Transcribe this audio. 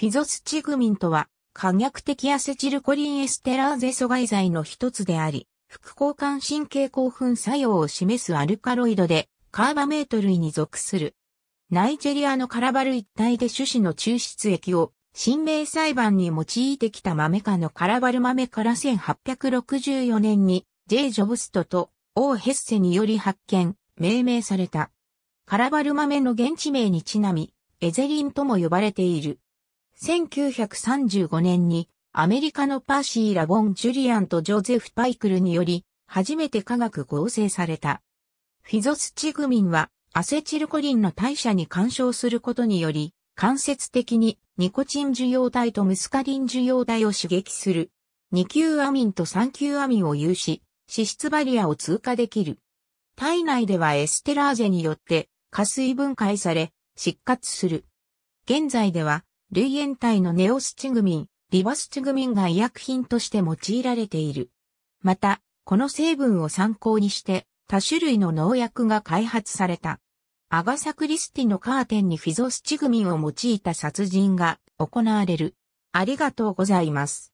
フィゾスチグミンとは、可逆的アセチルコリンエステラーゼ阻害剤の一つであり、副交感神経興奮作用を示すアルカロイドで、カーバメート類に属する。ナイジェリアのカラバル一帯で種子の抽出液を、新明裁判に用いてきた豆科のカラバル豆から1864年に、ジェイ・ジョブストとー・ヘッセにより発見、命名された。カラバル豆の現地名にちなみ、エゼリンとも呼ばれている。1935年にアメリカのパーシー・ラボン・ジュリアンとジョゼフ・パイクルにより初めて化学合成された。フィゾスチグミンはアセチルコリンの代謝に干渉することにより間接的にニコチン受容体とムスカリン受容体を刺激する。2級アミンと3級アミンを有し、脂質バリアを通過できる。体内ではエステラーゼによって加水分解され、失活する。現在では類煙体のネオスチグミン、リバスチグミンが医薬品として用いられている。また、この成分を参考にして、多種類の農薬が開発された。アガサ・クリスティのカーテンにフィゾスチグミンを用いた殺人が行われる。ありがとうございます。